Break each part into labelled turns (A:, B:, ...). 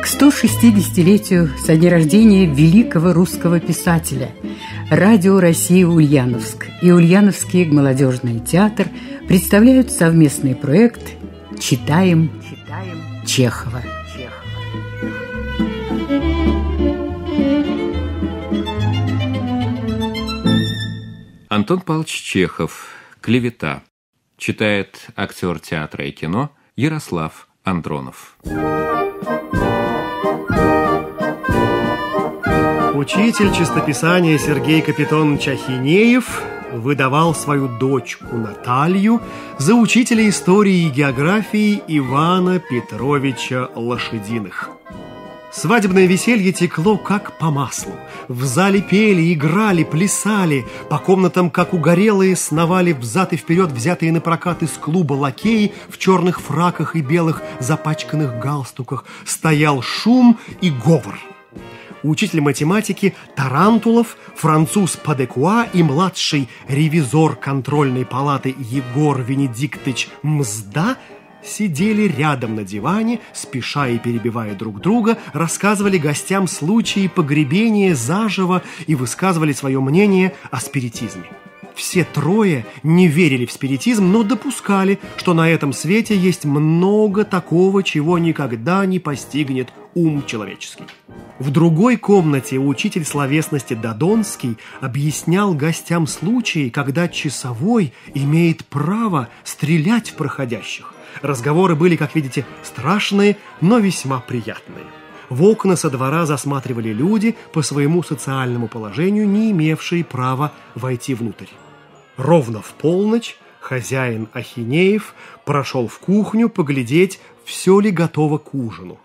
A: К 160-летию со дня рождения великого русского писателя Радио России Ульяновск и Ульяновский молодежный театр представляют совместный проект «Читаем, Читаем. Чехова». Чехова. Антон Павлович Чехов. «Клевета». Читает актер театра и кино Ярослав Андронов. Учитель чистописания Сергей Капитон Чахинеев выдавал свою дочку Наталью за учителя истории и географии Ивана Петровича Лошадиных. Свадебное веселье текло как по маслу. В зале пели, играли, плясали. По комнатам, как угорелые, сновали взад и вперед взятые на прокат из клуба лакеи в черных фраках и белых запачканных галстуках. Стоял шум и говор. Учитель математики Тарантулов, француз Падекуа и младший ревизор контрольной палаты Егор Венедиктович Мзда – сидели рядом на диване, спеша и перебивая друг друга, рассказывали гостям случаи погребения заживо и высказывали свое мнение о спиритизме. Все трое не верили в спиритизм, но допускали, что на этом свете есть много такого, чего никогда не постигнет ум человеческий. В другой комнате учитель словесности Дадонский объяснял гостям случаи, когда часовой имеет право стрелять в проходящих. Разговоры были, как видите, страшные, но весьма приятные. В окна со двора засматривали люди по своему социальному положению, не имевшие права войти внутрь. Ровно в полночь хозяин Ахинеев прошел в кухню поглядеть, все ли готово к ужину.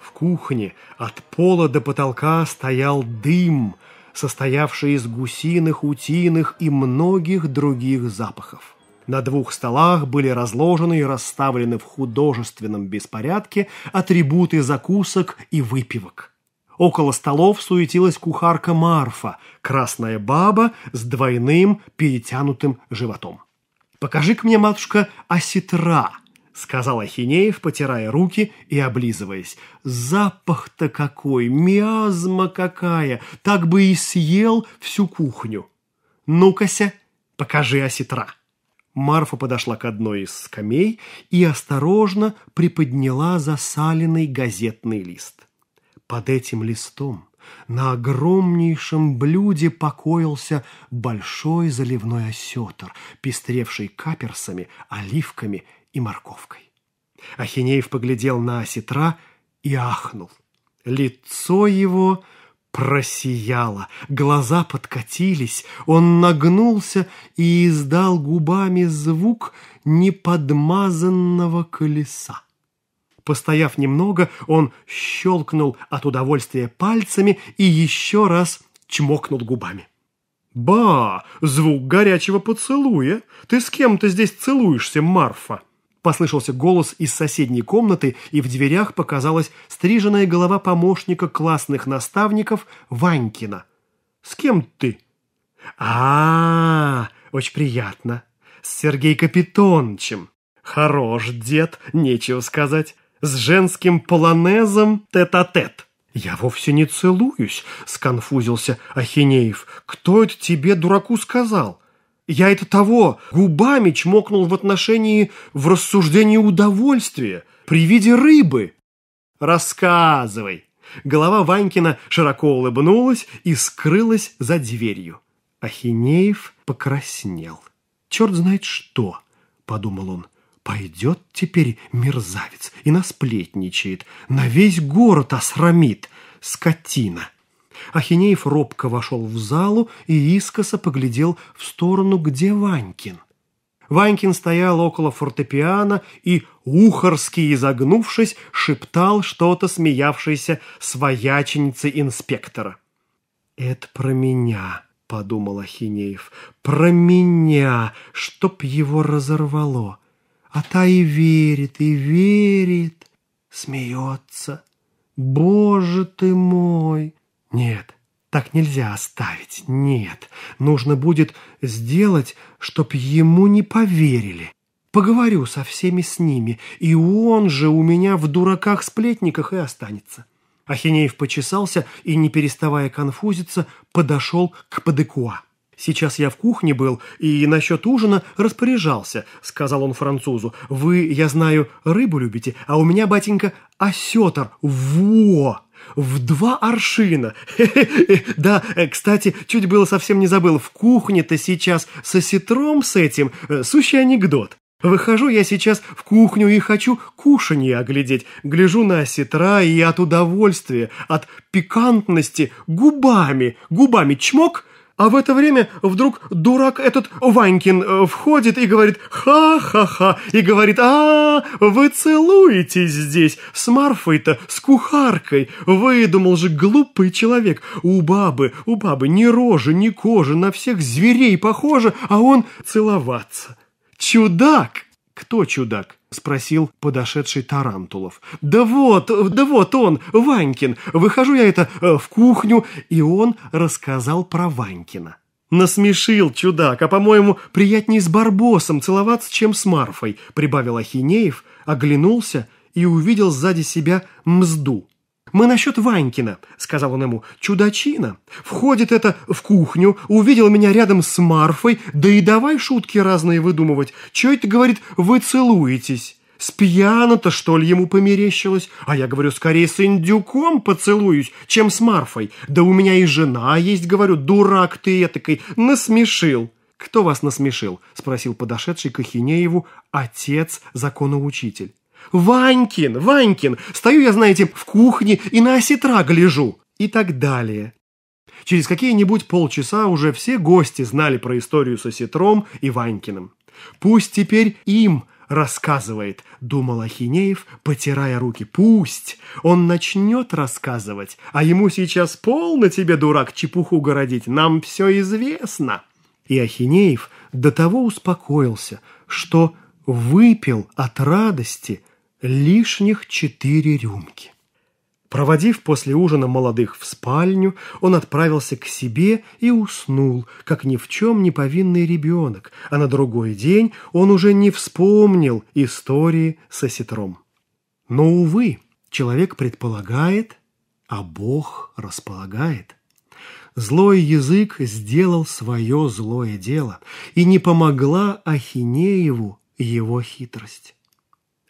A: В кухне от пола до потолка стоял дым, состоявший из гусиных, утиных и многих других запахов. На двух столах были разложены и расставлены в художественном беспорядке атрибуты закусок и выпивок. Около столов суетилась кухарка Марфа, красная баба с двойным перетянутым животом. покажи к мне, матушка, осетра», — сказал Ахинеев, потирая руки и облизываясь. «Запах-то какой! Миазма какая! Так бы и съел всю кухню! Ну-кася, покажи осетра!» Марфа подошла к одной из скамей и осторожно приподняла засаленный газетный лист. Под этим листом на огромнейшем блюде покоился большой заливной осетр, пестревший каперсами, оливками и морковкой. Ахинеев поглядел на осетра и ахнул. Лицо его просияло, глаза подкатились, он нагнулся и издал губами звук неподмазанного колеса. Постояв немного, он щелкнул от удовольствия пальцами и еще раз чмокнул губами. «Ба! Звук горячего поцелуя! Ты с кем то здесь целуешься, Марфа?» Послышался голос из соседней комнаты, и в дверях показалась стриженная голова помощника классных наставников Ванькина. «С кем ты?» «А, -а, -а очень приятно. С Сергеем Капитончем. Хорош дед, нечего сказать с женским полонезом тет-а-тет. -а -тет. я вовсе не целуюсь», — сконфузился Ахинеев. «Кто это тебе, дураку, сказал?» «Я это того, губами чмокнул в отношении в рассуждении удовольствия, при виде рыбы». «Рассказывай». Голова Ванькина широко улыбнулась и скрылась за дверью. Ахинеев покраснел. «Черт знает что», — подумал он. Пойдет теперь мерзавец и насплетничает, на весь город осрамит, скотина. Ахинеев робко вошел в залу и искоса поглядел в сторону, где Ванькин. Ванькин стоял около фортепиано и, ухорски изогнувшись, шептал что-то смеявшейся свояченице инспектора. «Это про меня», — подумал Ахинеев, — «про меня, чтоб его разорвало». А та и верит, и верит, смеется. Боже ты мой! Нет, так нельзя оставить, нет. Нужно будет сделать, чтоб ему не поверили. Поговорю со всеми с ними, и он же у меня в дураках-сплетниках и останется. Ахинеев почесался и, не переставая конфузиться, подошел к Падекуа. «Сейчас я в кухне был и насчет ужина распоряжался», — сказал он французу. «Вы, я знаю, рыбу любите, а у меня, батенька, осетр. Во!» в два аршина. да, э, кстати, чуть было совсем не забыл, в кухне-то сейчас с осетром с этим э, сущий анекдот. Выхожу я сейчас в кухню и хочу кушанье оглядеть. Гляжу на осетра и от удовольствия, от пикантности губами, губами чмок – а в это время вдруг дурак этот Ванькин э, входит и говорит «Ха-ха-ха!» и говорит а, -а, а вы целуетесь здесь с Марфой-то, с кухаркой! Выдумал же глупый человек! У бабы, у бабы ни рожи, ни кожи, на всех зверей похоже, а он целоваться! Чудак!» «Кто чудак?» — спросил подошедший Тарантулов. «Да вот, да вот он, Ванькин! Выхожу я это э, в кухню!» И он рассказал про Ванькина. «Насмешил чудак, а, по-моему, приятнее с Барбосом целоваться, чем с Марфой», — прибавил Ахинеев, оглянулся и увидел сзади себя мзду. «Мы насчет Ванькина», — сказал он ему, — «чудачина. Входит это в кухню, увидел меня рядом с Марфой, да и давай шутки разные выдумывать. Че это, говорит, вы целуетесь?» С пьяно-то, что ли, ему померещилось? А я говорю, скорее с индюком поцелуюсь, чем с Марфой. Да у меня и жена есть, говорю, дурак ты этакой, насмешил. «Кто вас насмешил?» – спросил подошедший к Ахинееву отец-законоучитель. «Ванькин! Ванькин! Стою я, знаете, в кухне и на осетра гляжу!» и так далее. Через какие-нибудь полчаса уже все гости знали про историю со Сетром и Ванькиным. «Пусть теперь им рассказывает», — думал Ахинеев, потирая руки. «Пусть! Он начнет рассказывать, а ему сейчас полно тебе, дурак, чепуху городить, нам все известно». И Ахинеев до того успокоился, что выпил от радости – лишних четыре рюмки. Проводив после ужина молодых в спальню, он отправился к себе и уснул, как ни в чем не повинный ребенок, а на другой день он уже не вспомнил истории со сетром. Но, увы, человек предполагает, а Бог располагает. Злой язык сделал свое злое дело, и не помогла Ахинееву его хитрость.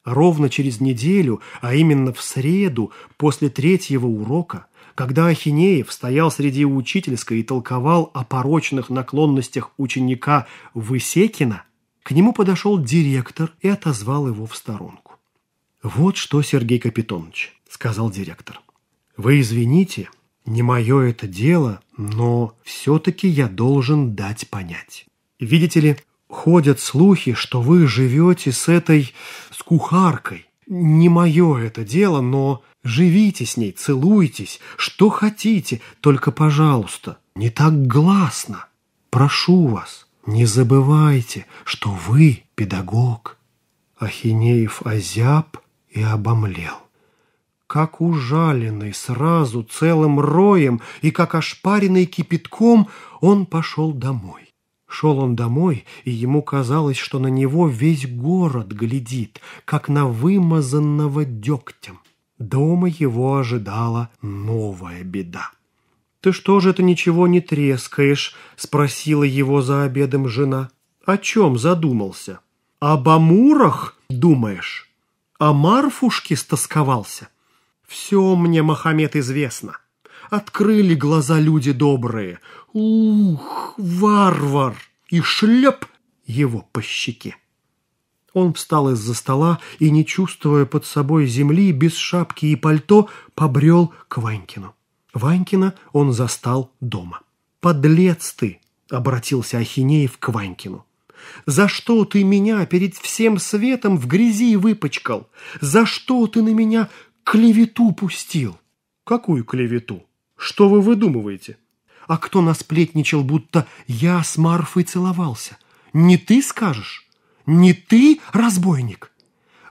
A: Ровно через неделю, а именно в среду, после третьего урока, когда Ахинеев стоял среди учительской и толковал о порочных наклонностях ученика Высекина, к нему подошел директор и отозвал его в сторонку. «Вот что, Сергей Капитонович», — сказал директор. «Вы извините, не мое это дело, но все-таки я должен дать понять. Видите ли, ходят слухи, что вы живете с этой... с кухаркой. Не мое это дело, но живите с ней, целуйтесь, что хотите, только, пожалуйста, не так гласно. Прошу вас, не забывайте, что вы педагог». Ахинеев озяб и обомлел. Как ужаленный сразу целым роем и как ошпаренный кипятком он пошел домой. Шел он домой, и ему казалось, что на него весь город глядит, как на вымазанного дегтем. Дома его ожидала новая беда. «Ты что же это ничего не трескаешь?» — спросила его за обедом жена. «О чем задумался?» «Об амурах, думаешь? О Марфушке стосковался?» «Все мне, Мохаммед, известно открыли глаза люди добрые. Ух, варвар! И шлеп его по щеке. Он встал из-за стола и, не чувствуя под собой земли, без шапки и пальто, побрел к Ванькину. Ванькина он застал дома. «Подлец ты!» — обратился Ахинеев к Ванькину. «За что ты меня перед всем светом в грязи выпачкал? За что ты на меня клевету пустил?» «Какую клевету?» Что вы выдумываете? А кто насплетничал, будто я с Марфой целовался? Не ты скажешь? Не ты, разбойник?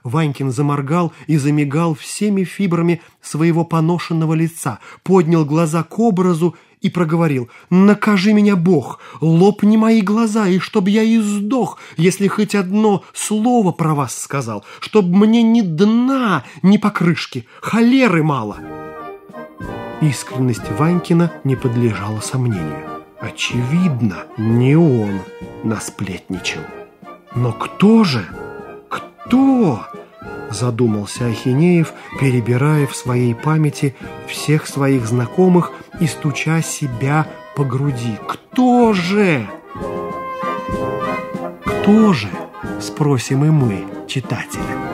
A: Ванькин заморгал и замигал всеми фибрами своего поношенного лица, поднял глаза к образу и проговорил «Накажи меня, Бог! Лопни мои глаза, и чтоб я и сдох, если хоть одно слово про вас сказал, чтоб мне ни дна, ни покрышки, холеры мало!» Искренность Ванькина не подлежала сомнению. Очевидно, не он насплетничал. Но кто же? Кто? Задумался Ахинеев, перебирая в своей памяти всех своих знакомых и стуча себя по груди. Кто же? Кто же? Спросим и мы, читатели.